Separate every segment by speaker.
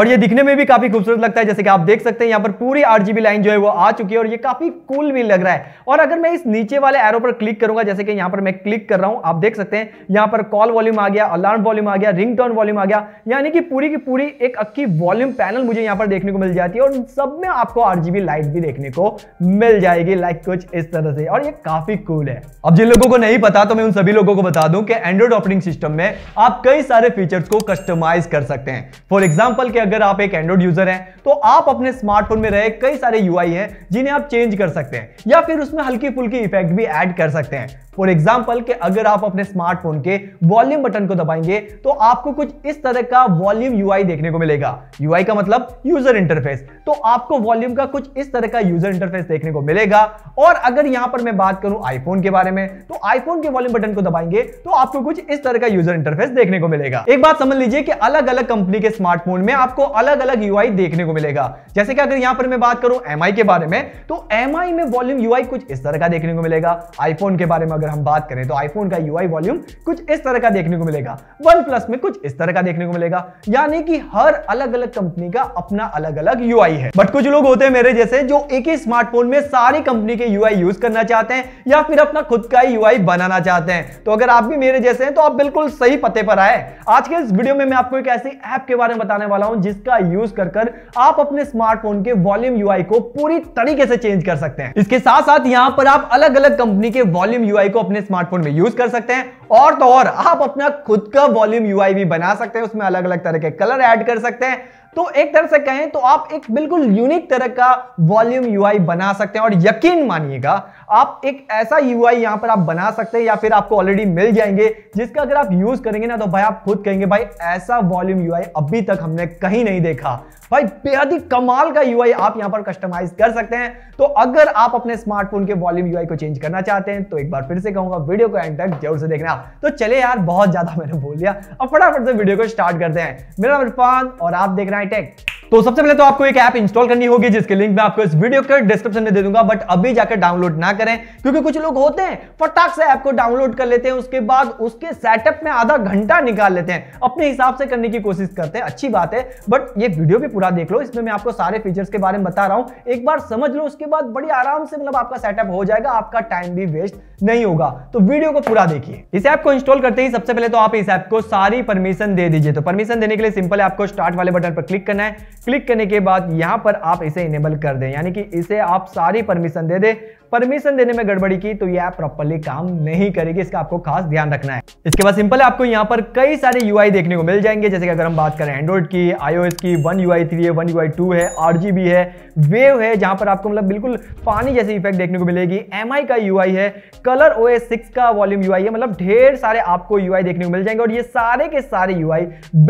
Speaker 1: और ये दिखने में भी काफी खूबसूरत लगता है जैसे कि आप देख सकते हैं यहाँ पर पूरी जीबी लाइन जो है वो आ चुकी है और ये काफी कूल भी लग रहा है और अगर मैं इस नीचे वाले एरो पर क्लिक करूंगा जैसे कि यहाँ पर मैं क्लिक कर रहा हूँ आप देख सकते हैं यहाँ पर कॉल वॉल्यूम आ गया अलार्म वॉल्यूम आ गया रिंग वॉल्यूम आ गया यानी कि पूरी की पूरी एक अक्की वॉल्यूम पैनल मुझे यहाँ पर देखने को मिल जाती है और सब में आपको आठ लाइट भी देखने को मिल जाएगी लाइक कुछ इस तरह से और ये काफी कूल है अब जिन लोगों को नहीं पता तो मैं उन सभी लोगों को बता दूं कि एंड्रॉइड ऑपरेटिंग सिस्टम में आप कई सारे फीचर्स को कस्टमाइज कर सकते हैं फॉर एग्जाम्पल के अगर आप एक एंड्रॉइड यूजर हैं तो आप अपने स्मार्टफोन में रहे कई सारे यूआई हैं जिन्हें आप चेंज कर सकते हैं या फिर उसमें हल्की फुल्की इफेक्ट भी ऐड कर सकते हैं फॉर एग्जाम्पल के अगर आप अपने स्मार्टफोन के वॉल्यूम बटन को दबाएंगे तो आपको कुछ इस तरह का वॉल्यूम यूआई देखने को मिलेगा यूआई का मतलब यूजर इंटरफेस तो आपको वॉल्यूम का कुछ इस तरह का यूजर इंटरफेस देखने को मिलेगा और अगर यहां पर मैं बात करूं आईफोन के बारे में तो आईफोन के वॉल्यूम बटन को दबाएंगे तो आपको कुछ इस तरह का यूजर इंटरफेस देखने को मिलेगा एक बात समझ लीजिए कि अलग अलग कंपनी के स्मार्टफोन में आप आपको अलग अलग यूआई देखने को मिलेगा जैसे कि अगर यहां पर मैं बात करूं एम के बारे में तो एम में वॉल्यूम यूआई कुछ इस तरह का देखने को मिलेगा आईफोन के बारे में अगर हम बात करें तो आईफोन का यूआई वॉल्यूम कुछ इस तरह का देखने को मिलेगा वन प्लस में कुछ इस तरह का देखने को मिलेगा यानी कि हर अलग अलग कंपनी का अपना अलग अलग यूआई है बट कुछ लोग होते हैं मेरे जैसे जो एक ही स्मार्टफोन में सारी कंपनी के यूआई यूज करना चाहते हैं या फिर अपना खुद का ही यूआई बनाना चाहते हैं तो अगर आप भी मेरे जैसे हैं तो आप बिल्कुल सही पते पर आए आज के इस वीडियो में मैं आपको एक ऐसी ऐप के बारे में बताने वाला हूं जिसका यूज कर कर आप अपने स्मार्टफोन के वॉल्यूम यूआई को पूरी तरीके से चेंज कर सकते हैं इसके साथ साथ यहां पर आप अलग अलग कंपनी के वॉल्यूम यूआई को अपने स्मार्टफोन में यूज कर सकते हैं और तो और आप अपना खुद का वॉल्यूम यूआई भी बना सकते हैं उसमें अलग अलग तरह के कलर ऐड कर सकते हैं तो एक तरह से कहें तो आप एक बिल्कुल यूनिक तरह का वॉल्यूम यूआई बना सकते हैं और यकीन मानिएगा आप एक ऐसा यूआई यहां पर आप बना सकते हैं या फिर आपको ऑलरेडी मिल जाएंगे जिसका अगर आप यूज करेंगे ना तो भाई आप खुद कहेंगे भाई ऐसा वॉल्यूम यूआई अभी तक हमने कहीं नहीं देखा भाई बेहद ही कमाल का यूआई आप यहां पर कस्टमाइज कर सकते हैं तो अगर आप अपने स्मार्टफोन के वॉल्यूम यूआई को चेंज करना चाहते हैं तो एक बार फिर से कहूंगा वीडियो को एंड तक जरूर से देखना तो चले यार बहुत ज्यादा मैंने बोल दिया अब फटाफट से वीडियो को स्टार्ट करते हैं मेरा नाम इरफान और आप देख रहे हैं टेक तो सबसे पहले तो आपको एक ऐप इंस्टॉल करनी होगी जिसके लिंक मैं आपको इस वीडियो के डिस्क्रिप्शन में दे दूंगा बट अभी जाकर डाउनलोड ना करें क्योंकि कुछ लोग होते हैं फटाक से ऐप को डाउनलोड कर लेते हैं उसके बाद उसके सेटअप में आधा घंटा निकाल लेते हैं अपने हिसाब से करने की कोशिश करते हैं अच्छी बात है बट ये वीडियो भी पूरा देख लो इसमें मैं आपको सारे फीचर्स के बारे में बता रहा हूँ एक बार समझ लो उसके बाद बड़ी आराम से मतलब आपका सेटअप हो जाएगा आपका टाइम भी वेस्ट नहीं होगा तो वीडियो को पूरा देखिए इस ऐप को इंस्टॉल करते ही सबसे पहले तो आप इस ऐप को सारी परमिशन दे दीजिए तो परमिशन देने के लिए सिंपल है आपको स्टार्ट वाले बटन पर क्लिक करना है क्लिक करने के बाद यहाँ पर आप इसे इनेबल कर दें यानी कि इसे आप सारी परमिशन दे दें परमिशन देने में गड़बड़ी की तो यह ऐप प्रॉपरली काम नहीं करेगी इसका आपको खास ध्यान रखना है इसके बाद सिंपल आपको यहाँ पर कई सारे यू देखने को मिल जाएंगे जैसे कि अगर हम बात करें एंड्रॉइड की आईओ की वन यू आई थ्री है वन यू आई टू है आर है वेव है जहां पर आपको मतलब बिल्कुल पानी जैसी इफेक्ट देखने को मिलेगी एम का यू है कलर ओ एस का वॉल्यूम यू है मतलब ढेर सारे आपको यू देखने को मिल जाएंगे और ये सारे के सारे यू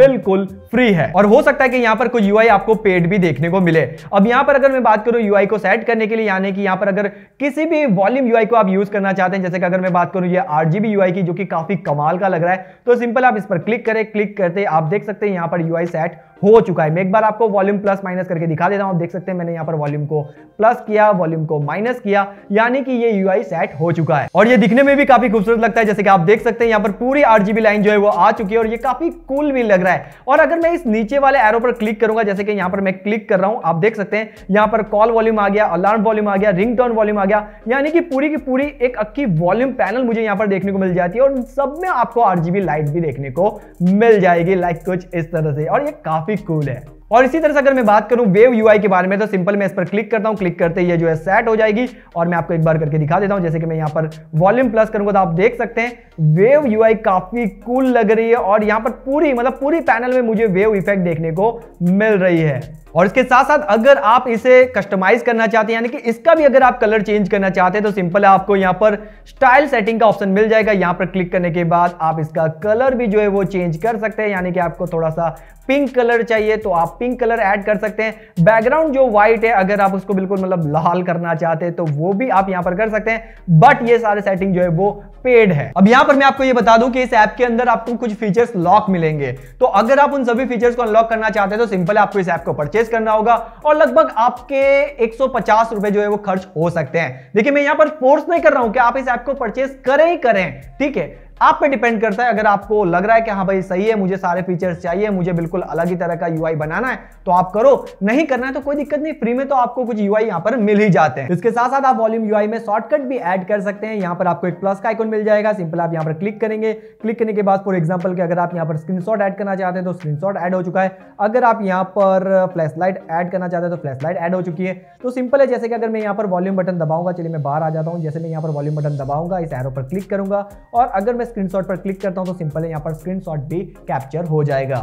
Speaker 1: बिल्कुल फ्री है और हो सकता है कि यहाँ पर कोई यू आपको पेड भी देखने को मिले अब यहाँ पर अगर मैं बात करूँ यू को सेट करने के लिए यानी कि यहाँ पर अगर किस किसी भी वॉल्यूम यूआई को आप यूज करना चाहते हैं जैसे कि अगर मैं बात करूं ये आरजीबी यूआई की जो कि काफी कमाल का लग रहा है तो सिंपल आप इस पर क्लिक करें क्लिक करते आप देख सकते हैं यहां पर यूआई सेट हो चुका है मैं एक बार आपको वॉल्यूम प्लस माइनस करके दिखा देता हूं आप देख सकते हैं मैंने यहां पर वॉल्यूम को प्लस किया वॉल्यूम को माइनस किया यानी कि ये यूआई सेट हो चुका है और ये दिखने में भी काफी खूबसूरत लगता है जैसे कि आप देख सकते हैं यहां पर पूरी आरजीबी लाइन जो है वो आ चुकी है और ये काफी कूल भी लग रहा है और अगर मैं इस नीचे वाले एरो पर क्लिक करूंगा जैसे कि यहाँ पर मैं क्लिक कर रहा हूं आप देख सकते हैं यहाँ पर कॉल वॉल्यूम आ गया अलार्म वॉल्यूम आ गया रिंग वॉल्यूम आ गया यानी कि पूरी की पूरी एक अक्की वॉल्यूम पैनल मुझे यहाँ पर देखने को मिल जाती है और सब में आपको आरजीबी लाइट भी देखने को मिल जाएगी लाइक कुछ इस तरह से और ये काफी काफी कूल है और इसी तरह से अगर मैं बात करूं वेव यूआई के बारे में तो सिंपल मैं इस पर क्लिक करता हूं क्लिक करते ही ये जो है सेट हो जाएगी और मैं आपको एक बार करके दिखा देता हूं जैसे कि मैं यहां पर वॉल्यूम प्लस करूंगा तो आप देख सकते हैं वेव यूआई काफी कूल लग रही है और यहां पर पूरी मतलब पूरी पैनल में मुझे वेव इफेक्ट देखने को मिल रही है और इसके साथ साथ अगर आप इसे कस्टमाइज करना चाहते हैं यानी कि इसका भी अगर आप कलर चेंज करना चाहते हैं तो सिंपल है आपको यहां पर स्टाइल सेटिंग का ऑप्शन मिल जाएगा यहां पर क्लिक करने के बाद आप इसका कलर भी जो है वो चेंज कर सकते हैं यानी कि आपको थोड़ा सा पिंक कलर चाहिए तो आप पिंक कलर ऐड कर सकते हैं बैकग्राउंड जो व्हाइट है अगर आप उसको बिल्कुल मतलब लाल करना चाहते हैं तो वो भी आप यहां पर कर सकते हैं बट ये सारे सेटिंग जो है वो पेड है अब यहां पर मैं आपको ये बता दूं कि इस ऐप के अंदर आपको कुछ फीचर्स लॉक मिलेंगे तो अगर आप उन सभी फीचर्स को अनलॉक करना चाहते हैं तो सिंपल आपको इस ऐप को परचेज करना होगा और लगभग आपके एक रुपए जो है वो खर्च हो सकते हैं देखिए मैं यहाँ पर फोर्स नहीं कर रहा हूँ कि आप इस ऐप को परचेज करें ही करें ठीक है आप पे डिपेंड करता है अगर आपको लग रहा है कि हाँ भाई सही है मुझे सारे फीचर्स चाहिए मुझे बिल्कुल अलग ही तरह का यूआई बनाना है तो आप करो नहीं करना है तो कोई दिक्कत नहीं फ्री में तो आपको कुछ यूआई यहाँ पर मिल ही जाते हैं इसके साथ साथ आप वॉल्यूम यूआई में शॉर्टकट भी ऐड कर सकते हैं यहाँ पर आपको एक प्लस का आइकन मिल जाएगा सिंपल आप यहाँ पर क्लिक करेंगे क्लिक करने के बाद फॉर एग्जाम्पल अगर आप यहाँ पर स्क्रीन ऐड करना चाहते हैं तो स्क्रीन ऐड हो चुका है अगर आप यहाँ पर फ्लैश लाइट ऐड करना चाहते हैं तो फ्लैश लाइट ऐड हो चुकी है तो सिंपल है जैसे कि अगर मैं यहाँ पर वॉल्यूम बटन दबाऊंगा चलिए मैं बाहर आ जाता हूँ जैसे मैं यहाँ पर वॉल्यूम बटन दबाऊंगा इस एरो पर क्लिक करूंगा और अगर मैं स्क्रीनशॉट पर क्लिक करता हूं तो सिंपल है यहां पर स्क्रीनशॉट भी कैप्चर हो जाएगा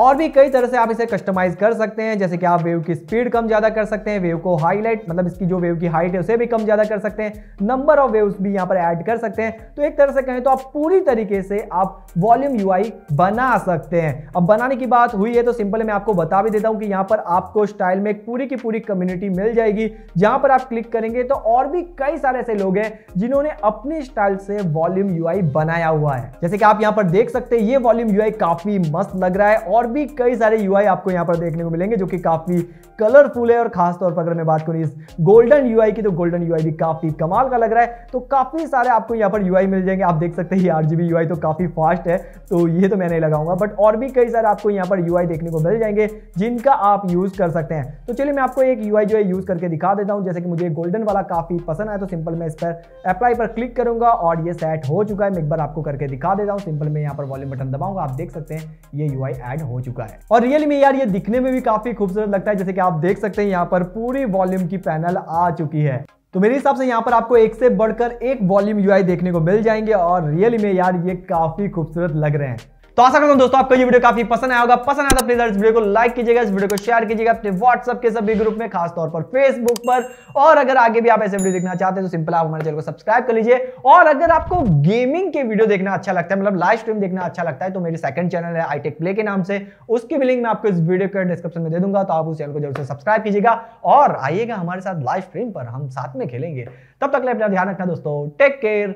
Speaker 1: और भी कई तरह से आप इसे कस्टमाइज कर सकते हैं जैसे कि आप वेव की स्पीड कम ज़्यादा कर सकते हैं वेव को हाईलाइट मतलब इसकी जो वेव की हाइट है उसे भी कम ज़्यादा कर सकते हैं नंबर ऑफ वेव्स भी यहाँ पर ऐड कर सकते हैं तो एक तरह से कहें तो आप पूरी तरीके से आप वॉल्यूम यू बना सकते हैं अब बनाने की बात हुई है तो सिंपल मैं आपको बता भी देता हूँ कि यहाँ पर आपको स्टाइल में पूरी की पूरी कम्युनिटी मिल जाएगी जहां पर आप क्लिक करेंगे तो और भी कई सारे ऐसे लोग हैं जिन्होंने अपनी स्टाइल से वॉल्यूम यूआई बनाया हुआ है जैसे कि आप यहां पर देख सकते हैं ये वॉल्यूम यूआई काफी मस्त लग रहा है और भी कई सारे यू आपको यहाँ पर देखने को मिलेंगे जो कि काफ़ी कलरफुल है और खासतौर पर अगर मैं बात करूँ इस गोल्डन यू की तो गोल्डन यू भी काफ़ी कमाल का लग रहा है तो काफ़ी सारे आपको यहाँ पर यू मिल जाएंगे आप देख सकते हैं आर जी तो काफ़ी फास्ट है तो ये तो मैं नहीं लगाऊंगा बट और भी कई सारे आपको यहाँ पर यू देखने को मिल जाएंगे जिनका आप यूज़ कर सकते हैं तो चलिए मैं आपको एक यू जो है यूज़ करके दिखा देता हूँ जैसे कि मुझे गोल्डन वाला काफ़ी पसंद आया तो सिंपल मैं इस पर अप्लाई पर क्लिक करूँगा और ये सेट हो चुका है मैं एक बार आपको करके दिखा देता हूँ सिंपल मैं यहाँ पर वॉल्यूम बटन दबाऊंगा आप देख सकते हैं ये यू ऐड हो चुका है और रियलमी में यार ये दिखने में भी काफी खूबसूरत लगता है जैसे कि आप देख सकते हैं यहाँ पर पूरी वॉल्यूम की पैनल आ चुकी है तो मेरे हिसाब से यहाँ पर आपको एक से बढ़कर एक वॉल्यूम यूआई देखने को मिल जाएंगे और रियल में यार ये काफी खूबसूरत लग रहे हैं तो आशा करता हूं दोस्तों आपको ये वीडियो काफी पसंद आया होगा पसंद आया तो प्लीज इस वीडियो को लाइक कीजिएगा इस वीडियो को शेयर कीजिएगा अपने व्हाट्सअप के सभी ग्रुप में खासतौर पर फेसबुक पर और अगर आगे भी आप ऐसे वीडियो देखना चाहते हैं तो सिंपल आप हमारे चैनल को सब्सक्राइब कर लीजिए और अगर आपको गेमिंग के वीडियो देखना अच्छा लगता है मतलब लाइव स्ट्रीम देखना अच्छा लगता है तो मेरे सेकंड चैनल है आईटेक प्ले के नाम से उसकी भी लिंक मैं आपको इस वीडियो के डिस्क्रिप्शन में दे दूंगा तो आप उस चैनल को जरूर से सब्सक्राइब कीजिएगा और आइएगा हमारे साथ लाइव स्ट्रीम पर हम साथ में खेलेंगे तब तक अपना ध्यान रखना दोस्तों टेक केयर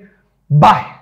Speaker 1: बाय